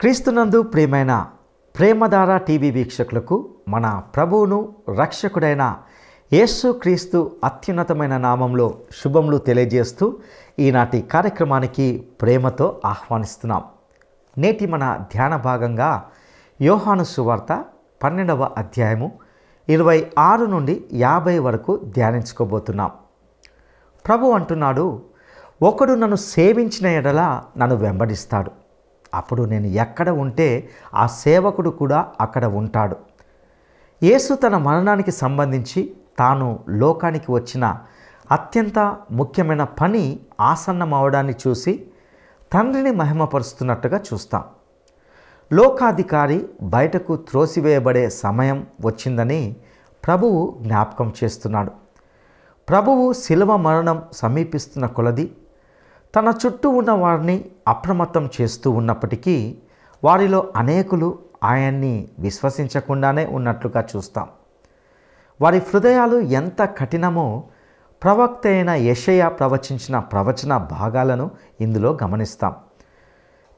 క్రీస్తునందు ప్రియమైన ప్రేమధార టీవీ వీక్షకులకు మన ప్రభువును రక్షకుడైన యేసు క్రీస్తు అత్యున్నతమైన నామంలో శుభములు తెలియజేస్తూ ఈనాటి కార్యక్రమానికి ప్రేమతో ఆహ్వానిస్తున్నాం నేటి మన ధ్యాన భాగంగా యోహాను సువార్త పన్నెండవ అధ్యాయము ఇరవై ఆరు నుండి యాభై వరకు ధ్యానించుకోబోతున్నాం ప్రభు అంటున్నాడు ఒకడు నన్ను సేవించిన ఎడల నన్ను వెంబడిస్తాడు అప్పుడు నేను ఎక్కడ ఉంటే ఆ సేవకుడు కూడా అక్కడ ఉంటాడు యేసు తన మరణానికి సంబంధించి తాను లోకానికి వచ్చిన అత్యంత ముఖ్యమైన పని ఆసన్నమవడాన్ని చూసి తండ్రిని మహిమపరుస్తున్నట్టుగా చూస్తాం లోకాధికారి బయటకు త్రోసివేయబడే సమయం వచ్చిందని ప్రభువు జ్ఞాపకం చేస్తున్నాడు ప్రభువు శిలవ మరణం సమీపిస్తున్న కొలది తన చుట్టూ ఉన్న వారిని అప్రమత్తం చేస్తూ ఉన్నప్పటికీ వారిలో అనేకులు ఆయన్ని విశ్వసించకుండానే ఉన్నట్లుగా చూస్తాం వారి హృదయాలు ఎంత కఠినమో ప్రవక్త అయిన యషయ ప్రవచించిన ప్రవచన భాగాలను ఇందులో గమనిస్తాం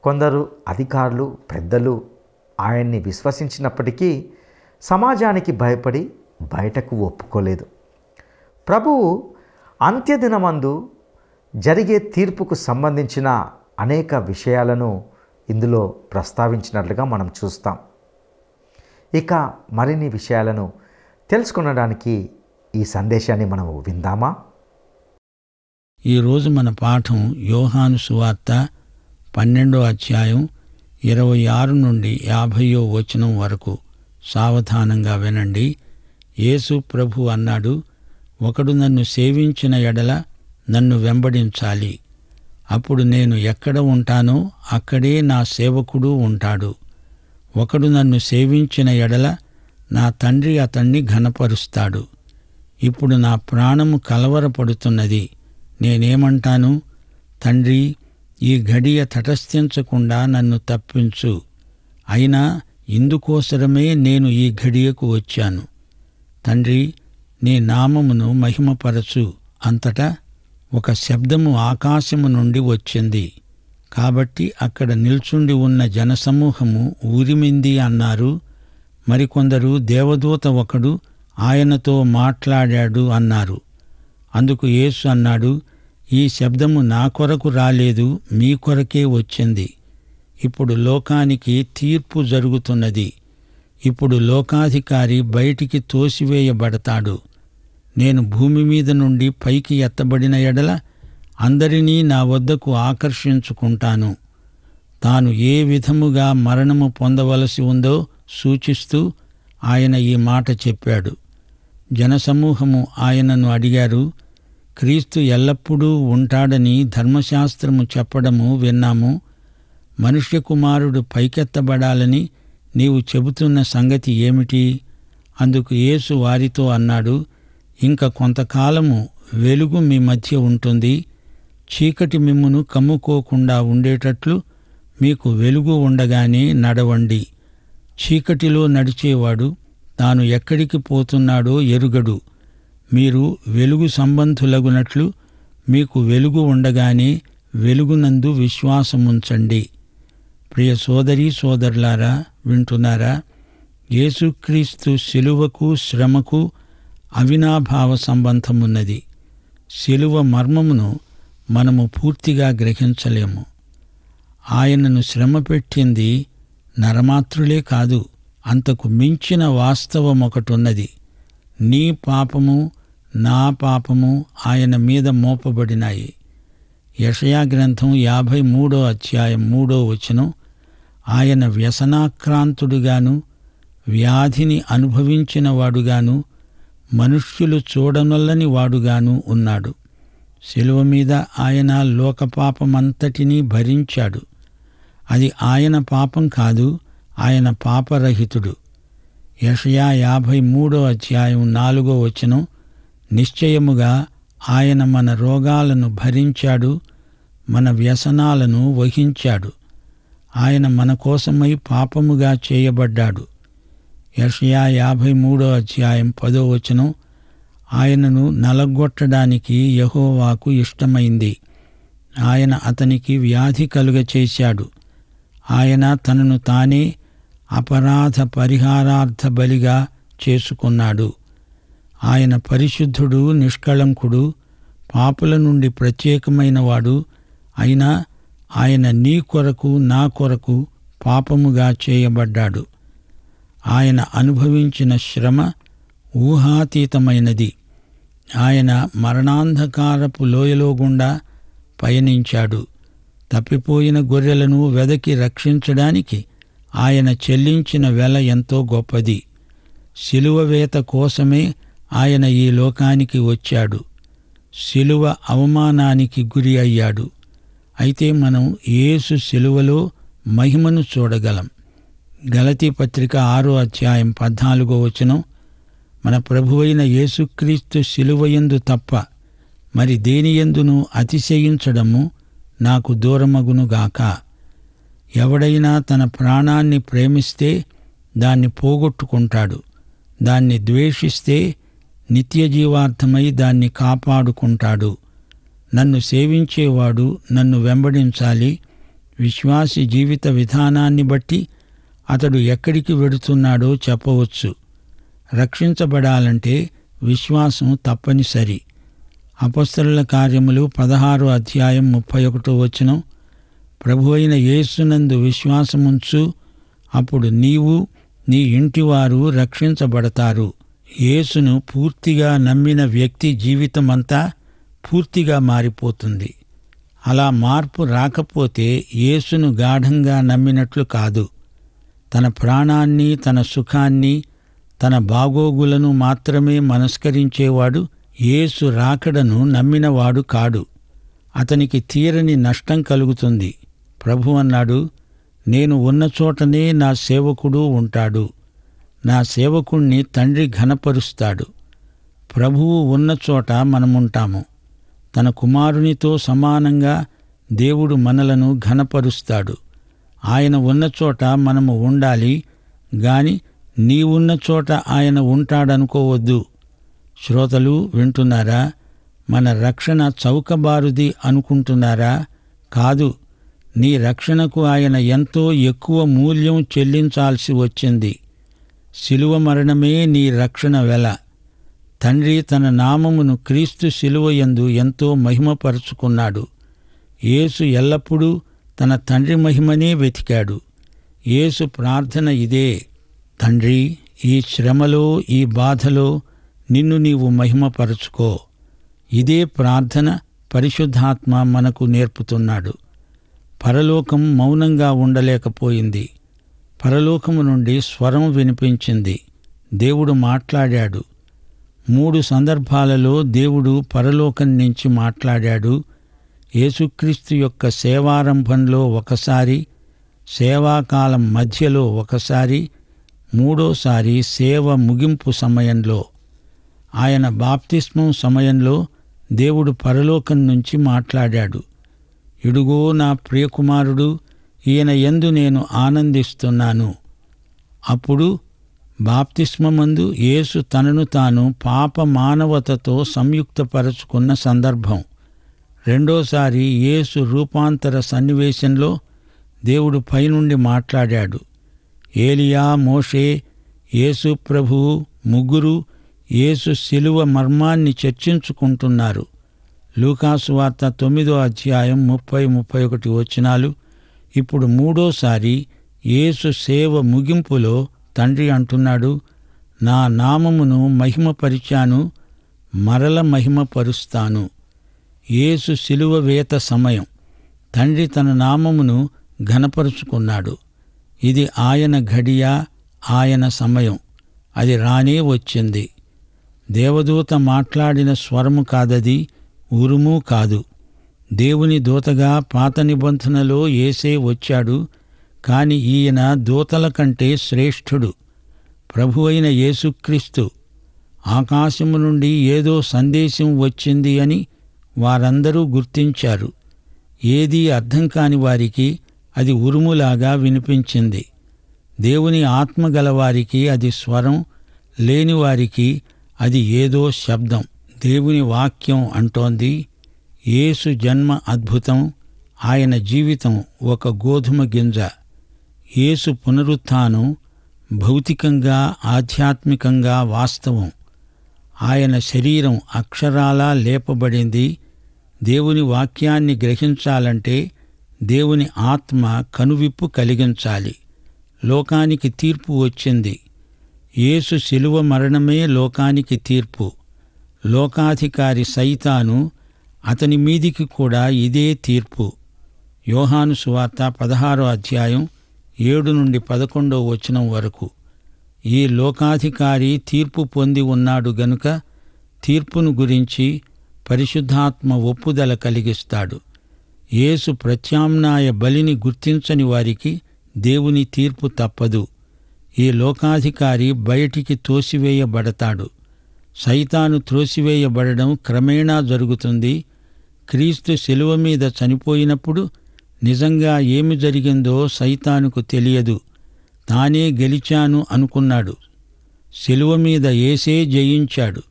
కొందరు అధికారులు పెద్దలు ఆయన్ని విశ్వసించినప్పటికీ సమాజానికి భయపడి బయటకు ఒప్పుకోలేదు ప్రభువు అంత్యదినమందు జరిగే తీర్పుకు సంబంధించిన అనేక విషయాలను ఇందులో ప్రస్తావించినట్లుగా మనం చూస్తాం ఇక మరిన్ని విషయాలను తెలుసుకునడానికి ఈ సందేశాన్ని మనం విందామా ఈరోజు మన పాఠం యోహాను సువార్త పన్నెండో అధ్యాయం ఇరవై ఆరు నుండి యాభయో వచనం వరకు సావధానంగా వినండి యేసు ప్రభు అన్నాడు ఒకడు నన్ను సేవించిన ఎడల నన్ను వెంబడించాలి అప్పుడు నేను ఎక్కడ ఉంటానో అక్కడే నా సేవకుడు ఉంటాడు ఒకడు నన్ను సేవించిన ఎడల నా తండ్రి అతణ్ణి ఘనపరుస్తాడు ఇప్పుడు నా ప్రాణము కలవరపడుతున్నది నేనేమంటాను తండ్రి ఈ ఘడియ తటస్థించకుండా నన్ను తప్పించు అయినా ఇందుకోసరమే నేను ఈ ఘడియకు వచ్చాను తండ్రి నీ నామమును మహిమపరచు అంతటా ఒక శబ్దము ఆకాశము నుండి వచ్చింది కాబట్టి అక్కడ నిల్చుండి ఉన్న జనసమూహము ఊరిమింది అన్నారు మరికొందరు దేవదూత ఒకడు ఆయనతో మాట్లాడాడు అన్నారు అందుకు యేసు అన్నాడు ఈ శబ్దము నా కొరకు రాలేదు మీ కొరకే వచ్చింది ఇప్పుడు లోకానికి తీర్పు జరుగుతున్నది ఇప్పుడు లోకాధికారి బయటికి తోసివేయబడతాడు నేను భూమి మీద నుండి పైకి ఎత్తబడిన ఎడల అందరినీ నా వద్దకు ఆకర్షించుకుంటాను తాను ఏ విధముగా మరణము పొందవలసి ఉందో సూచిస్తూ ఆయన ఈ మాట చెప్పాడు జనసమూహము ఆయనను అడిగారు క్రీస్తు ఎల్లప్పుడూ ఉంటాడని ధర్మశాస్త్రము చెప్పడము విన్నాము మనుష్య కుమారుడు పైకెత్తబడాలని నీవు చెబుతున్న సంగతి ఏమిటి అందుకు యేసు వారితో అన్నాడు ఇంకా కొంతకాలము వెలుగు మీ మధ్య ఉంటుంది చీకటి మిమ్మును కమ్ముకోకుండా ఉండేటట్లు మీకు వెలుగు ఉండగానే నడవండి చీకటిలో నడిచేవాడు తాను ఎక్కడికి పోతున్నాడో ఎరుగడు మీరు వెలుగు సంబంధులగునట్లు మీకు వెలుగు ఉండగానే వెలుగునందు విశ్వాసముంచండి ప్రియ సోదరి సోదరులారా వింటున్నారా యేసుక్రీస్తు శిలువకు శ్రమకు అవినాభావ సంబంధమున్నది శిలువ మర్మమును మనము పూర్తిగా గ్రహించలేము ఆయనను శ్రమ పెట్టింది నరమాత్రులే కాదు అంతకు మించిన వాస్తవం ఒకటున్నది నీ పాపము నా పాపము ఆయన మీద మోపబడినాయి యషయా గ్రంథం యాభై మూడో అధ్యాయం మూడో వచనం ఆయన వ్యసనాక్రాంతుడుగాను వ్యాధిని అనుభవించినవాడుగాను మనుష్యులు చూడనొల్లని వాడుగాను ఉన్నాడు శిలువ మీద ఆయన లోకపాపమంతటినీ భరించాడు అది ఆయన పాపం కాదు ఆయన పాపరహితుడు యషయా యాభై మూడో అధ్యాయం నాలుగో వచనం నిశ్చయముగా ఆయన మన రోగాలను భరించాడు మన వ్యసనాలను వహించాడు ఆయన మన కోసమై పాపముగా చేయబడ్డాడు యషయా యాభై మూడో అధ్యాయం పదో వచనం ఆయనను నలగొట్టడానికి యహోవాకు ఇష్టమైంది ఆయన అతనికి వ్యాధి కలుగ చేశాడు ఆయన తనను తానే అపరాధ పరిహారార్థ బలిగా చేసుకున్నాడు ఆయన పరిశుద్ధుడు నిష్కళంకుడు పాపుల నుండి ప్రత్యేకమైనవాడు అయినా ఆయన నీ కొరకు నా కొరకు పాపముగా చేయబడ్డాడు ఆయన అనుభవించిన శ్రమ ఊహాతీతమైనది ఆయన మరణాంధకారపు లోయలో గుండా పయనించాడు తప్పిపోయిన గొర్రెలను వెదకి రక్షించడానికి ఆయన చెల్లించిన వెల ఎంతో గొప్పది సిలువవేత కోసమే ఆయన ఈ లోకానికి వచ్చాడు శిలువ అవమానానికి గురి అయ్యాడు అయితే మనం యేసు శిలువలో మహిమను చూడగలం గలతీ పత్రిక ఆరో అధ్యాయం పద్నాలుగో వచనం మన ప్రభువైన యేసుక్రీస్తు శిలువయందు తప్ప మరి దేనియందును అతిశయించడము నాకు దూరమగునుగాక ఎవడైనా తన ప్రాణాన్ని ప్రేమిస్తే దాన్ని పోగొట్టుకుంటాడు దాన్ని ద్వేషిస్తే నిత్య జీవార్థమై దాన్ని కాపాడుకుంటాడు నన్ను సేవించేవాడు నన్ను వెంబడించాలి విశ్వాసి జీవిత విధానాన్ని బట్టి అతడు ఎక్కడికి వెడుతున్నాడో చెప్పవచ్చు రక్షించబడాలంటే విశ్వాసం తప్పనిసరి అపస్తరుల కార్యములు పదహారు అధ్యాయం ముప్పై ఒకటో వచనం ప్రభు అయిన యేసునందు విశ్వాసముంచు అప్పుడు నీవు నీ ఇంటివారు రక్షించబడతారు యేసును పూర్తిగా నమ్మిన వ్యక్తి జీవితమంతా పూర్తిగా మారిపోతుంది అలా మార్పు రాకపోతే యేసును గాఢంగా నమ్మినట్లు కాదు తన ప్రాణాన్ని తన సుఖాన్ని తన బాగోగులను మాత్రమే మనస్కరించేవాడు యేసు రాకడను నమ్మినవాడు కాడు అతనికి తీరని నష్టం కలుగుతుంది ప్రభు అన్నాడు నేను ఉన్న చోటనే నా సేవకుడు ఉంటాడు నా సేవకుణ్ణి తండ్రి ఘనపరుస్తాడు ప్రభువు ఉన్న చోట మనముంటాము తన కుమారునితో సమానంగా దేవుడు మనలను ఘనపరుస్తాడు ఆయన ఉన్న చోట మనము ఉండాలి గాని నీవున్న చోట ఆయన ఉంటాడనుకోవద్దు శ్రోతలు వింటున్నారా మన రక్షణ చౌకబారుది అనుకుంటున్నారా కాదు నీ రక్షణకు ఆయన ఎంతో ఎక్కువ మూల్యం చెల్లించాల్సి వచ్చింది శిలువ మరణమే నీ రక్షణ వెల తండ్రి తన నామమును క్రీస్తు శిలువయందు ఎంతో మహిమపరుచుకున్నాడు యేసు ఎల్లప్పుడూ తన తండ్రి మహిమనే వెతికాడు యేసు ప్రార్థన ఇదే తండ్రి ఈ శ్రమలో ఈ బాధలో నిన్ను నీవు మహిమపరచుకో ఇదే ప్రార్థన పరిశుద్ధాత్మ మనకు నేర్పుతున్నాడు పరలోకం మౌనంగా ఉండలేకపోయింది పరలోకము నుండి స్వరం వినిపించింది దేవుడు మాట్లాడాడు మూడు సందర్భాలలో దేవుడు పరలోకం నుంచి మాట్లాడాడు యేసుక్రీస్తు యొక్క సేవారంభంలో ఒకసారి సేవాకాలం మధ్యలో ఒకసారి మూడోసారి సేవ ముగింపు సమయంలో ఆయన బాప్తిస్మం సమయంలో దేవుడు పరలోకం నుంచి మాట్లాడాడు ఇడుగో నా ప్రియకుమారుడు ఈయన ఎందు నేను ఆనందిస్తున్నాను అప్పుడు బాప్తిస్మందు యేసు తనను తాను పాప మానవతతో సంయుక్తపరచుకున్న సందర్భం రెండోసారి యేసు రూపాంతర సన్నివేశంలో దేవుడు పైనుండి మాట్లాడాడు ఏలియా మోషే యేసు ప్రభు ముగ్గురు యేసు శిలువ మర్మాన్ని చర్చించుకుంటున్నారు లూకాసు వార్త తొమ్మిదో అధ్యాయం ముప్పై ముప్పై ఒకటి వచనాలు ఇప్పుడు మూడోసారి యేసు సేవ ముగింపులో తండ్రి అంటున్నాడు నా నామమును మహిమపరిచాను మరల మహిమపరుస్తాను యేసు శిలువ వేత సమయం తండ్రి తన నామమును ఘనపరుచుకున్నాడు ఇది ఆయన ఘడియా ఆయన సమయం అది రానే వచ్చింది దేవదూత మాట్లాడిన స్వరము కాదది ఉరుము కాదు దేవుని దూతగా పాత నిబంధనలో ఏసే వచ్చాడు కాని ఈయన దూతల కంటే శ్రేష్ఠుడు ప్రభు అయిన యేసుక్రీస్తు ఆకాశము నుండి ఏదో సందేశం వచ్చింది అని వారందరూ గుర్తించారు ఏదీ అర్థం కాని వారికి అది ఉరుములాగా వినిపించింది దేవుని ఆత్మ గలవారికి అది స్వరం లేనివారికి అది ఏదో శబ్దం దేవుని వాక్యం అంటోంది యేసు జన్మ అద్భుతం ఆయన జీవితం ఒక గోధుమ గింజ యేసు పునరుత్నం భౌతికంగా ఆధ్యాత్మికంగా వాస్తవం ఆయన శరీరం అక్షరాలా లేపబడింది దేవుని వాక్యాన్ని గ్రహించాలంటే దేవుని ఆత్మ కనువిప్పు కలిగించాలి లోకానికి తీర్పు వచ్చింది యేసు శిలువ మరణమే లోకానికి తీర్పు లోకాధికారి సైతాను అతని మీదికి కూడా ఇదే తీర్పు యోహాను సువార్త పదహారో అధ్యాయం ఏడు నుండి పదకొండో వచనం వరకు ఈ లోకాధికారి తీర్పు పొంది ఉన్నాడు గనుక తీర్పును గురించి పరిశుద్ధాత్మ ఒప్పుదల కలిగిస్తాడు యేసు ప్రత్యామ్నాయ బలిని గుర్తించని వారికి దేవుని తీర్పు తప్పదు ఈ లోకాధికారి బయటికి తోసివేయబడతాడు సైతాను త్రోసివేయబడడం క్రమేణా జరుగుతుంది క్రీస్తు శిలువ మీద చనిపోయినప్పుడు నిజంగా ఏమి జరిగిందో సైతానుకు తెలియదు తానే గెలిచాను అనుకున్నాడు శిలువ మీద ఏసే జయించాడు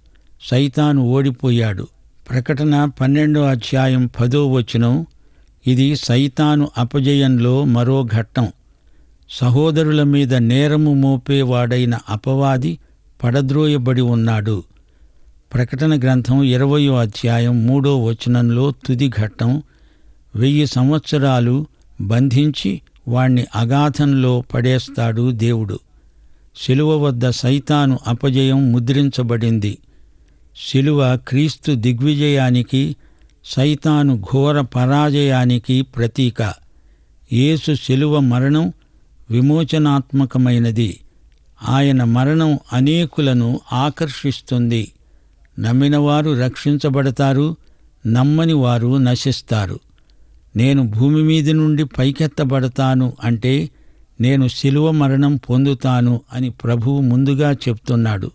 సైతాను ఓడిపోయాడు ప్రకటన పన్నెండో అధ్యాయం పదో వచనం ఇది సైతాను అపజయంలో మరో ఘట్టం సహోదరుల మీద నేరము మోపేవాడైన అపవాది పడద్రోయబడి ఉన్నాడు ప్రకటన గ్రంథం ఇరవయో అధ్యాయం మూడో వచనంలో తుది ఘట్టం వెయ్యి సంవత్సరాలు బంధించి వాణ్ణి అగాధంలో పడేస్తాడు దేవుడు శిలువ వద్ద సైతాను అపజయం ముద్రించబడింది శిలువ క్రీస్తు దిగ్విజయానికి సైతాను ఘోర పరాజయానికి ప్రతీక యేసు శిలువ మరణం విమోచనాత్మకమైనది ఆయన మరణం అనేకులను ఆకర్షిస్తుంది నమ్మినవారు రక్షించబడతారు నమ్మని వారు నశిస్తారు నేను భూమి మీది నుండి పైకెత్తబడతాను అంటే నేను శిలువ మరణం పొందుతాను అని ప్రభువు ముందుగా చెప్తున్నాడు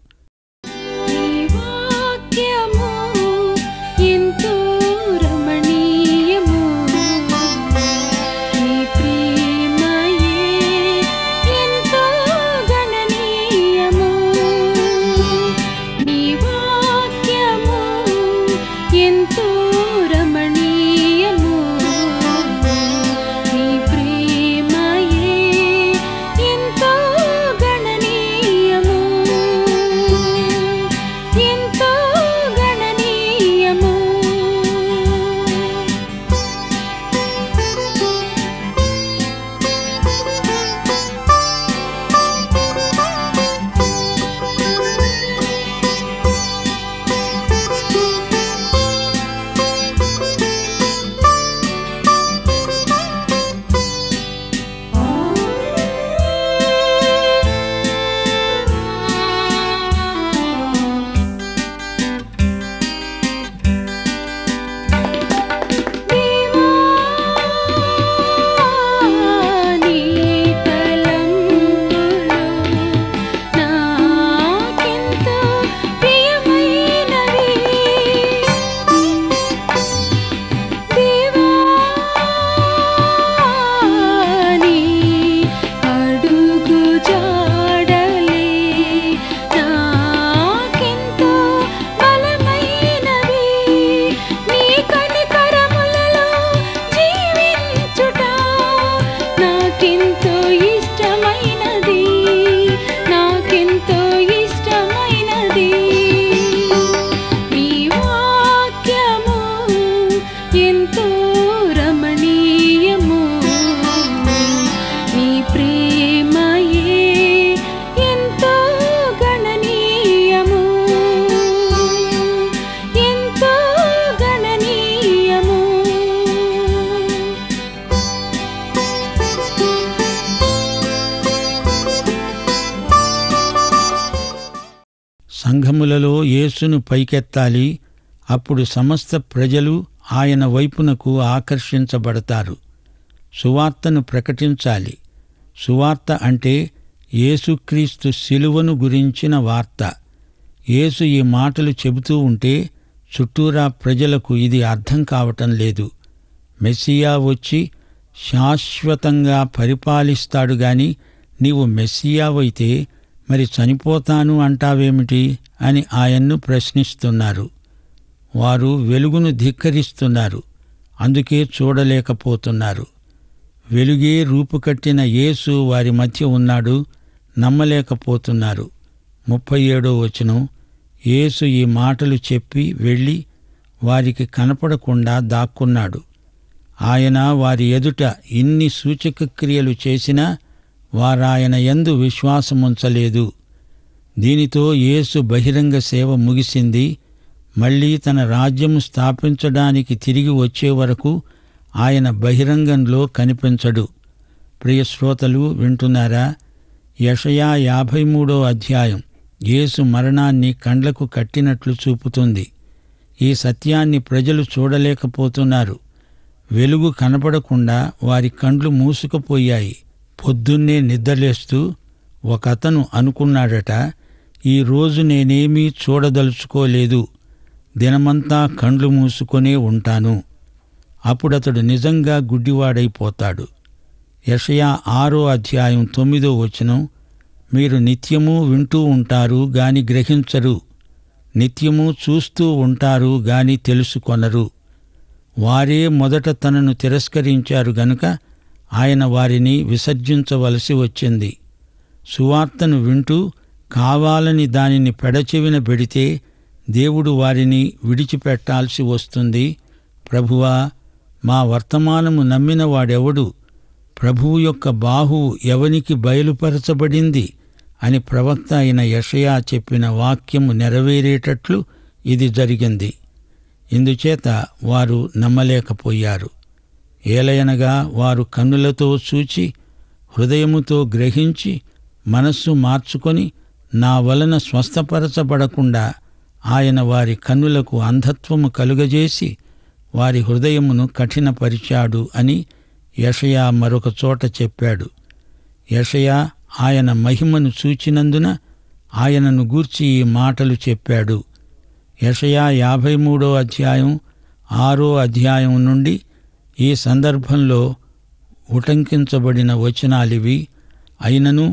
మనస్సును పైకెత్తాలి అప్పుడు సమస్త ప్రజలు ఆయన వైపునకు ఆకర్షించబడతారు సువార్తను ప్రకటించాలి సువార్త అంటే యేసుక్రీస్తు శిలువను గురించిన వార్త యేసు ఈ మాటలు చెబుతూ ఉంటే చుట్టూరా ప్రజలకు ఇది అర్థం కావటం లేదు మెస్సియా వచ్చి శాశ్వతంగా పరిపాలిస్తాడు గాని నీవు మెస్సియావైతే మరి చనిపోతాను అంటావేమిటి అని ఆయన్ను ప్రశ్నిస్తున్నారు వారు వెలుగును ధిక్కరిస్తున్నారు అందుకే చూడలేకపోతున్నారు వెలుగే రూపుకట్టిన యేసు వారి మధ్య ఉన్నాడు నమ్మలేకపోతున్నారు ముప్పై ఏడో వచనం యేసు ఈ మాటలు చెప్పి వెళ్ళి వారికి కనపడకుండా దాక్కున్నాడు ఆయన వారి ఎదుట ఇన్ని సూచక క్రియలు చేసినా వారాయన ఎందు విశ్వాసముంచలేదు దీనితో యేసు బహిరంగ సేవ ముగిసింది మళ్ళీ తన రాజ్యం స్థాపించడానికి తిరిగి వచ్చే వరకు ఆయన బహిరంగంలో కనిపించడు ప్రియశ్రోతలు వింటున్నారా యషయా యాభై మూడో అధ్యాయం యేసు మరణాన్ని కండ్లకు కట్టినట్లు చూపుతుంది ఈ సత్యాన్ని ప్రజలు చూడలేకపోతున్నారు వెలుగు కనపడకుండా వారి కండ్లు మూసుకుపోయాయి పొద్దున్నే నిద్రలేస్తూ ఒక అతను అనుకున్నాడట ఈరోజు నేనేమీ చూడదలుచుకోలేదు దినమంతా కండ్లు మూసుకొనే ఉంటాను అప్పుడతడు నిజంగా గుడ్డివాడైపోతాడు యషయా ఆరో అధ్యాయం తొమ్మిదో వచనం మీరు నిత్యము వింటూ ఉంటారు గాని గ్రహించరు నిత్యము చూస్తూ ఉంటారు గాని తెలుసుకొనరు వారే మొదట తనను తిరస్కరించారు గనుక ఆయన వారిని విసర్జించవలసి వచ్చింది సువార్తను వింటూ కావాలని దానిని పెడచెవిన పెడితే దేవుడు వారిని విడిచిపెట్టాల్సి వస్తుంది ప్రభువా మా వర్తమానము నమ్మిన వాడెవడు ప్రభువు యొక్క బాహువు ఎవనికి బయలుపరచబడింది అని ప్రవక్త అయిన యషయా చెప్పిన వాక్యము నెరవేరేటట్లు ఇది జరిగింది ఇందుచేత వారు నమ్మలేకపోయారు ఏలయనగా వారు కన్నులతో చూచి హృదయముతో గ్రహించి మనస్సు మార్చుకొని నా వలన స్వస్థపరచబడకుండా ఆయన వారి కన్నులకు అంధత్వము కలుగజేసి వారి హృదయమును కఠినపరిచాడు అని యషయా మరొక చోట చెప్పాడు యషయా ఆయన మహిమను చూచినందున ఆయనను గూర్చి ఈ మాటలు చెప్పాడు యషయా యాభై మూడో అధ్యాయం ఆరో అధ్యాయం నుండి ఈ సందర్భంలో ఉటంకించబడిన వచనాలివి అయినను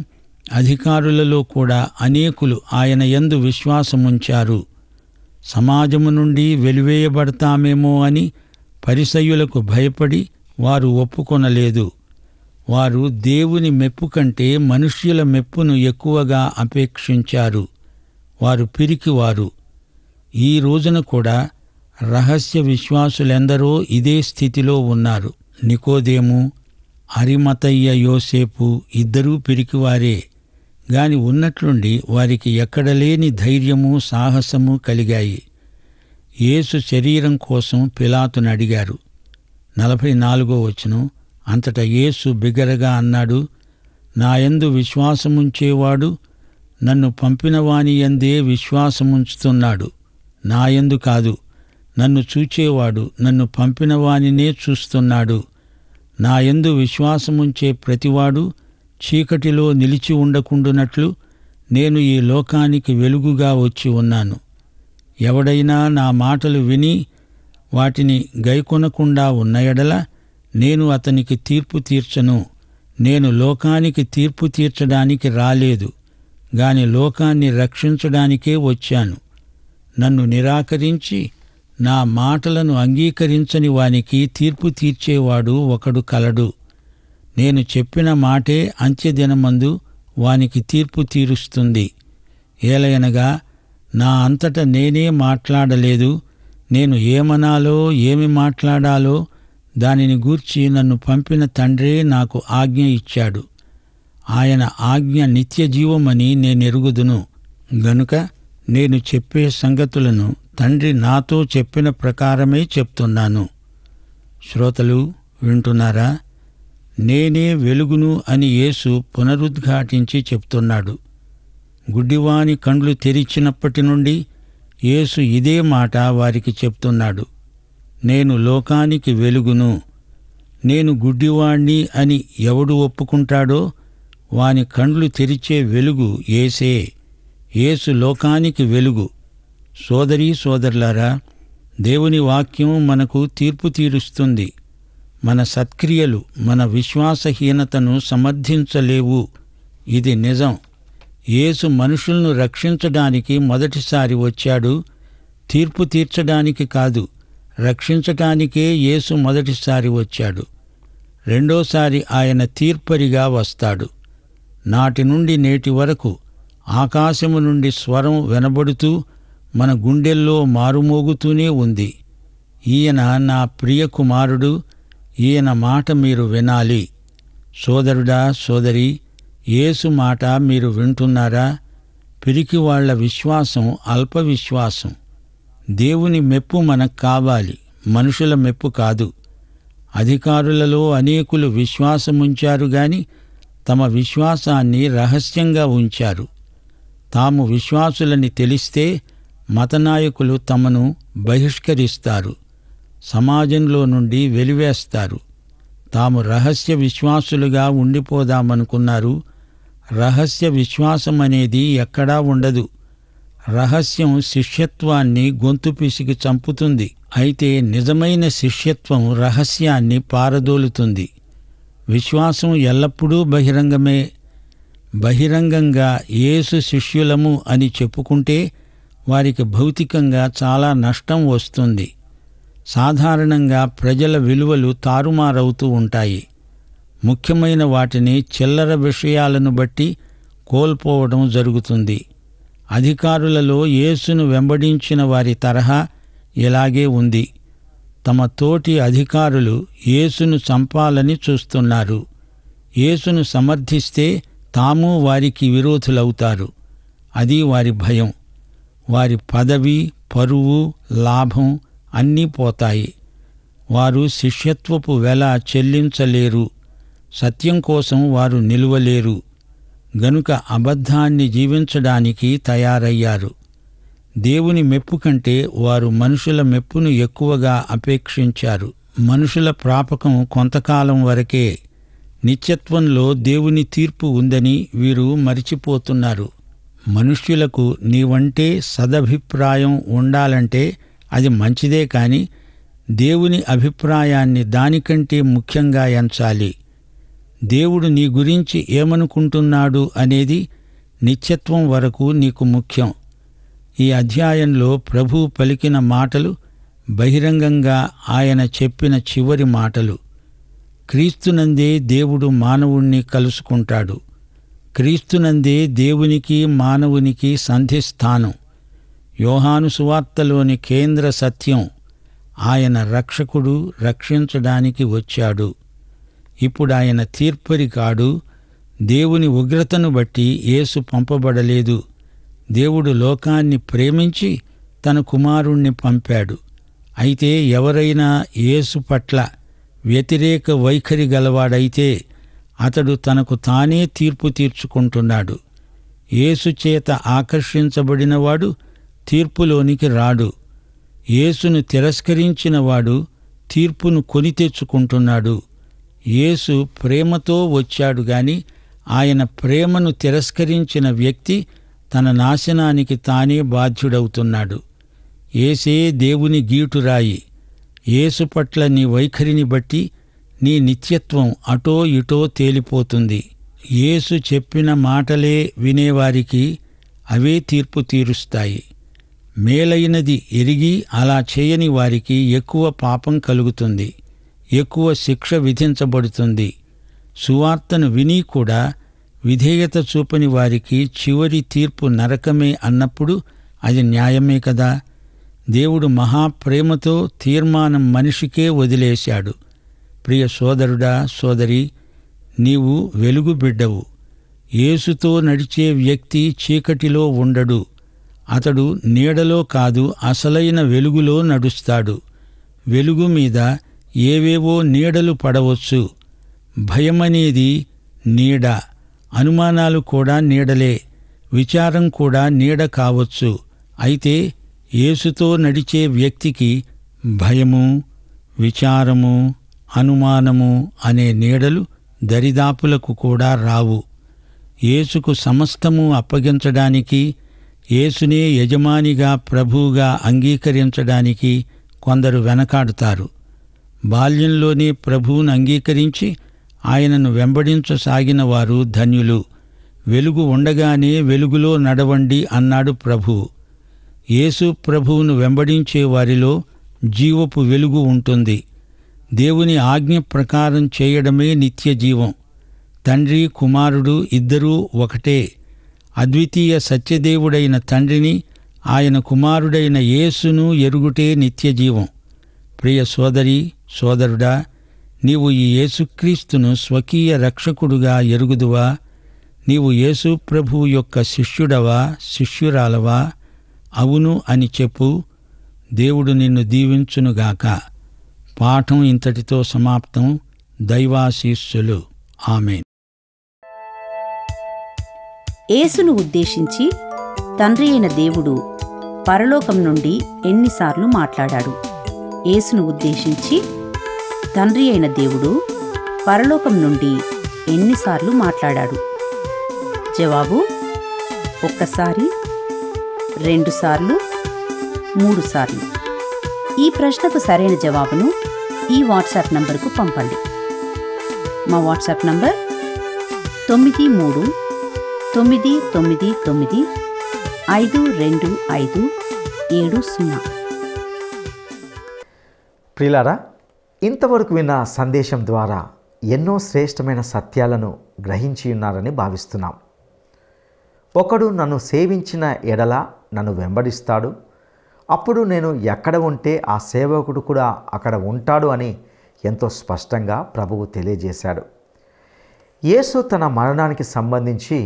అధికారులలో కూడా అనేకులు ఆయన యందు విశ్వాసముంచారు సమాజము నుండి వెలివేయబడతామేమో అని పరిసయులకు భయపడి వారు ఒప్పుకొనలేదు వారు దేవుని మెప్పు కంటే మనుష్యుల మెప్పును ఎక్కువగా అపేక్షించారు వారు పిరికివారు ఈ రోజున కూడా రహస్య విశ్వాసులెందరో ఇదే స్థితిలో ఉన్నారు నికోదేము అరిమతయ్య యోసేపు ఇద్దరూ పిరికివారే గాని ఉన్నట్లుండి వారికి ఎక్కడలేని ధైర్యము సాహసము కలిగాయి యేసు శరీరం కోసం పిలాతును అడిగారు నలభై నాలుగో వచనం అంతటా యేసు బిగరగా అన్నాడు నాయందు విశ్వాసముంచేవాడు నన్ను పంపినవాని విశ్వాసముంచుతున్నాడు నాయందు కాదు నన్ను చూచేవాడు నన్ను పంపినవానినే చూస్తున్నాడు నా విశ్వాసముంచే ప్రతివాడు చీకటిలో నిలిచి ఉండకుండునట్లు నేను ఈ లోకానికి వెలుగుగా వచ్చి ఉన్నాను ఎవడైనా నా మాటలు విని వాటిని గైకొనకుండా ఉన్న ఎడల నేను అతనికి తీర్పు తీర్చను నేను లోకానికి తీర్పు తీర్చడానికి రాలేదు గాని లోకాన్ని రక్షించడానికే వచ్చాను నన్ను నిరాకరించి నా మాటలను అంగీకరించని వానికి తీర్పు తీర్చేవాడు ఒకడు కలడు నేను చెప్పిన మాటే అంత్యదినమందు వానికి తీర్పు తీరుస్తుంది ఏలయనగా నా అంతట నేనే మాట్లాడలేదు నేను ఏమనాలో ఏమి మాట్లాడాలో దానిని గూర్చి నన్ను పంపిన తండ్రే నాకు ఆజ్ఞ ఇచ్చాడు ఆయన ఆజ్ఞ నిత్యజీవమని నేనెరుగుదును గనుక నేను చెప్పే సంగతులను తండ్రి నాతో చెప్పిన ప్రకారమే చెప్తున్నాను శ్రోతలు వింటున్నారా నేనే వెలుగును అని యేసు పునరుద్ఘాటించి చెప్తున్నాడు గుడ్డివాని కండ్లు తెరిచినప్పటి నుండి యేసు ఇదే మాట వారికి చెప్తున్నాడు నేను లోకానికి వెలుగును నేను గుడ్డివాణ్ణి అని ఎవడు ఒప్పుకుంటాడో వాని కండ్లు తెరిచే వెలుగు ఏసే ఏసు లోకానికి వెలుగు సోదరి సోదరులారా దేవుని వాక్యం మనకు తీర్పు తీరుస్తుంది మన సత్క్రియలు మన విశ్వాసహీనతను సమర్థించలేవు ఇది నిజం యేసు మనుషులను రక్షించడానికి మొదటిసారి వచ్చాడు తీర్పు తీర్చడానికి కాదు రక్షించటానికే యేసు మొదటిసారి వచ్చాడు రెండోసారి ఆయన తీర్పరిగా వస్తాడు నాటి నుండి నేటి వరకు ఆకాశము నుండి స్వరం వెనబడుతూ మన గుండెల్లో మారుమోగుతూనే ఉంది ఈయన నా ప్రియ కుమారుడు ఈయన మాట మీరు వినాలి సోదరుడా సోదరి ఏసు మాట మీరు వింటున్నారా పిరికి విశ్వాసం అల్ప విశ్వాసం దేవుని మెప్పు మనకు కావాలి మనుషుల మెప్పు కాదు అధికారులలో అనేకులు విశ్వాసముంచారు గాని తమ విశ్వాసాన్ని రహస్యంగా ఉంచారు తాము విశ్వాసులని తెలిస్తే మతనాయకులు తమను బహిష్కరిస్తారు సమాజంలో నుండి వెలివేస్తారు తాము రహస్య విశ్వాసులుగా ఉండిపోదామనుకున్నారు రహస్య విశ్వాసం అనేది ఎక్కడా ఉండదు రహస్యం శిష్యత్వాన్ని గొంతు పిసికి చంపుతుంది అయితే నిజమైన శిష్యత్వం రహస్యాన్ని పారదోలుతుంది విశ్వాసం ఎల్లప్పుడూ బహిరంగమే బహిరంగంగా యేసు శిష్యులము అని చెప్పుకుంటే వారికి భౌతికంగా చాలా నష్టం వస్తుంది సాధారణంగా ప్రజల విలువలు తారుమారవుతూ ఉంటాయి ముఖ్యమైన వాటిని చిల్లర విషయాలను బట్టి కోల్పోవడం జరుగుతుంది అధికారులలో యేసును వెంబడించిన వారి తరహా ఇలాగే ఉంది తమ తోటి అధికారులు యేసును చంపాలని చూస్తున్నారు యేసును సమర్థిస్తే తాము వారికి విరోధులవుతారు అది వారి భయం వారి పదవి పరువు లాభం అన్నీ పోతాయి వారు శిష్యత్వపు వెల చెల్లించలేరు సత్యం కోసం వారు నిలువలేరు గనుక అబద్ధాన్ని జీవించడానికి తయారయ్యారు దేవుని మెప్పు కంటే వారు మనుషుల మెప్పును ఎక్కువగా అపేక్షించారు మనుషుల ప్రాపకం కొంతకాలం వరకే నిత్యత్వంలో దేవుని తీర్పు ఉందని వీరు మరిచిపోతున్నారు మనుష్యులకు నీవంటే సదభిప్రాయం ఉండాలంటే అది మంచిదే కాని దేవుని అభిప్రాయాన్ని దానికంటే ముఖ్యంగా ఎంచాలి దేవుడు నీ గురించి ఏమనుకుంటున్నాడు అనేది నిత్యత్వం వరకు నీకు ముఖ్యం ఈ అధ్యాయంలో ప్రభు పలికిన మాటలు బహిరంగంగా ఆయన చెప్పిన చివరి మాటలు క్రీస్తునందే దేవుడు మానవుణ్ణి కలుసుకుంటాడు క్రీస్తునందే దేవునికి మానవునికి సంధిస్థానం యోహాను సువార్తలోని కేంద్ర సత్యం ఆయన రక్షకుడు రక్షించడానికి వచ్చాడు ఇప్పుడు ఆయన తీర్పరి కాడు దేవుని ఉగ్రతను బట్టి యేసు పంపబడలేదు దేవుడు లోకాన్ని ప్రేమించి తన కుమారుణ్ణి పంపాడు అయితే ఎవరైనా యేసు పట్ల వ్యతిరేక వైఖరి గలవాడైతే అతడు తనకు తానే తీర్పు తీర్చుకుంటున్నాడు ఏసుచేత ఆకర్షించబడినవాడు తీర్పులోనికి రాడు ఏసును తిరస్కరించినవాడు తీర్పును కొని తెచ్చుకుంటున్నాడు ఏసు ప్రేమతో వచ్చాడు గాని ఆయన ప్రేమను తిరస్కరించిన వ్యక్తి తన నాశనానికి తానే బాధ్యుడవుతున్నాడు ఏసే దేవుని గీటురాయి ఏసు పట్ల నీ వైఖరిని బట్టి నీ నిత్యత్వం అటో ఇటో తేలిపోతుంది యేసు చెప్పిన మాటలే వినేవారికి అవే తీర్పు తీరుస్తాయి మేలైనది ఎరిగి అలా చేయని వారికి ఎక్కువ పాపం కలుగుతుంది ఎక్కువ శిక్ష విధించబడుతుంది సువార్తను విని కూడా విధేయత చూపని వారికి చివరి తీర్పు నరకమే అన్నప్పుడు అది న్యాయమే కదా దేవుడు మహాప్రేమతో తీర్మానం మనిషికే వదిలేశాడు ప్రియ సోదరుడా సోదరి నీవు వెలుగు బిడ్డవు ఏసుతో నడిచే వ్యక్తి చీకటిలో ఉండడు అతడు నీడలో కాదు అసలైన వెలుగులో నడుస్తాడు వెలుగు మీద ఏవేవో నీడలు పడవచ్చు భయమనేది నీడ అనుమానాలు కూడా నీడలే విచారం కూడా నీడ కావచ్చు అయితే ఏసుతో నడిచే వ్యక్తికి భయము విచారము అనుమానము అనే నీడలు దరిదాపులకు కూడా రావు యేసుకు సమస్తము అప్పగించడానికి యేసునే యజమానిగా ప్రభువుగా అంగీకరించడానికి కొందరు వెనకాడుతారు బాల్యంలోనే ప్రభువును అంగీకరించి ఆయనను వెంబడించసాగిన వారు ధన్యులు వెలుగు ఉండగానే వెలుగులో నడవండి అన్నాడు ప్రభువు యేసు ప్రభువును వెంబడించే వారిలో జీవపు వెలుగు ఉంటుంది దేవుని ఆజ్ఞ ప్రకారం చేయడమే నిత్య జీవం తండ్రి కుమారుడు ఇద్దరూ ఒకటే అద్వితీయ సత్యదేవుడైన తండ్రిని ఆయన కుమారుడైన యేసును ఎరుగుటే నిత్యజీవం ప్రియ సోదరి సోదరుడా నీవు ఈ యేసుక్రీస్తును స్వకీయ రక్షకుడుగా ఎరుగుదువా నీవు యేసు ప్రభు యొక్క శిష్యుడవా శిష్యురాలవా అవును అని చెప్పు దేవుడు నిన్ను దీవించునుగాక పాఠం ఇంతటితో సమాప్తం దైవాశీస్సులు ఆమె యేసును ఉద్దేశించి తండ్రి అయిన దేవుడు పరలోకం నుండి ఎన్నిసార్లు మాట్లాడాడు ఏసును ఉద్దేశించి తండ్రి అయిన దేవుడు పరలోకం నుండి ఎన్నిసార్లు మాట్లాడాడు జవాబు ఒక్కసారి రెండుసార్లు మూడుసార్లు ఈ ప్రశ్నకు సరైన జవాబును ఈ వాట్సాప్ నంబర్కు పంపండి మా వాట్సాప్ నంబర్ తొమ్మిది మూడు తొమ్మిది తొమ్మిది తొమ్మిది ఐదు రెండు ఐదు ఏడు సున్నా ప్రిలారా ఇంతవరకు విన్న సందేశం ద్వారా ఎన్నో శ్రేష్టమైన సత్యాలను గ్రహించి ఉన్నారని భావిస్తున్నాం ఒకడు నన్ను సేవించిన ఎడల నన్ను వెంబడిస్తాడు అప్పుడు నేను ఎక్కడ ఉంటే ఆ సేవకుడు కూడా అక్కడ ఉంటాడు అని ఎంతో స్పష్టంగా ప్రభువు తెలియజేశాడు యేసు తన మరణానికి సంబంధించి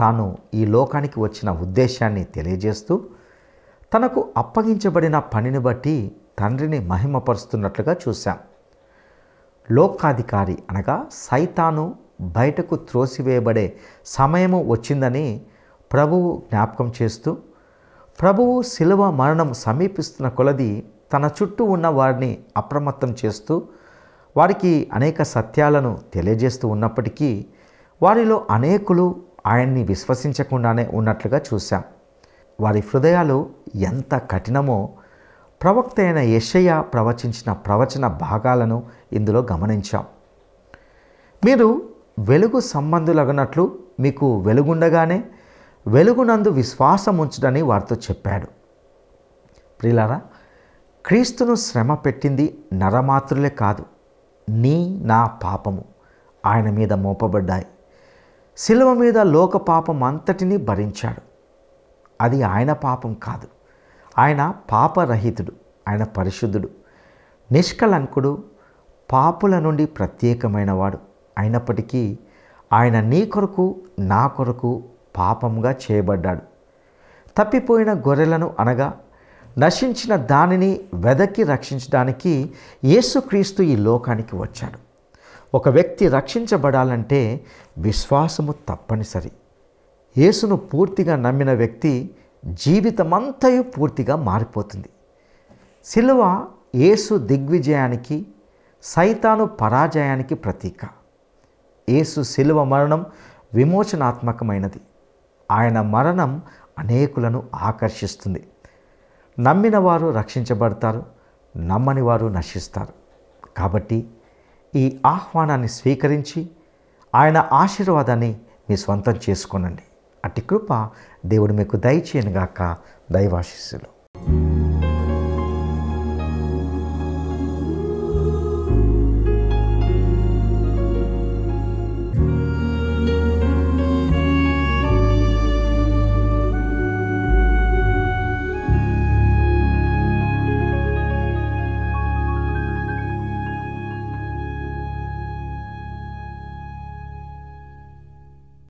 తాను ఈ లోకానికి వచ్చిన ఉద్దేశాన్ని తెలియజేస్తూ తనకు అప్పగించబడిన పనిని బట్టి తండ్రిని మహిమపరుస్తున్నట్లుగా చూశాం లోకాధికారి అనగా సైతాను బయటకు త్రోసివేయబడే సమయము వచ్చిందని ప్రభువు జ్ఞాపకం చేస్తూ ప్రభువు శిలువ మరణం సమీపిస్తున్న కొలది తన చుట్టూ ఉన్న వారిని అప్రమత్తం చేస్తూ వారికి అనేక సత్యాలను తెలియజేస్తూ ఉన్నప్పటికీ వారిలో అనేకులు ఆయన్ని విశ్వసించకుండానే ఉన్నట్లుగా చూశాం వారి హృదయాలు ఎంత కఠినమో ప్రవక్త అయిన యశయ్య ప్రవచించిన ప్రవచన భాగాలను ఇందులో గమనించాం మీరు వెలుగు సంబంధులగనట్లు మీకు వెలుగుండగానే వెలుగునందు విశ్వాసం ఉంచడని వారితో చెప్పాడు ప్రిలారా క్రీస్తును శ్రమ పెట్టింది నరమాత్రులే కాదు నీ నా పాపము ఆయన మీద మోపబడ్డాయి శిలువ మీద లోక పాపం అంతటినీ భరించాడు అది ఆయన పాపం కాదు ఆయన పాపరహితుడు ఆయన పరిశుద్ధుడు నిష్కలంకుడు పాపుల నుండి ప్రత్యేకమైనవాడు అయినప్పటికీ ఆయన నీ కొరకు నా కొరకు పాపంగా చేయబడ్డాడు తప్పిపోయిన గొర్రెలను అనగా నశించిన దానిని వెదక్కి రక్షించడానికి యేసుక్రీస్తు ఈ లోకానికి వచ్చాడు ఒక వ్యక్తి రక్షించబడాలంటే విశ్వాసము తప్పనిసరి యేసును పూర్తిగా నమ్మిన వ్యక్తి జీవితమంతయు పూర్తిగా మారిపోతుంది శిలువ యేసు దిగ్విజయానికి సైతాను పరాజయానికి ప్రతీక యేసు శిలువ మరణం విమోచనాత్మకమైనది ఆయన మరణం అనేకులను ఆకర్షిస్తుంది నమ్మిన వారు రక్షించబడతారు నమ్మని వారు నశిస్తారు కాబట్టి ఈ ఆహ్వానాన్ని స్వీకరించి ఆయన ఆశీర్వాదాన్ని మీ స్వంతం చేసుకోనండి అట్టి కృప దేవుడు మీకు దయచేయనుగాక దైవాశీస్సులు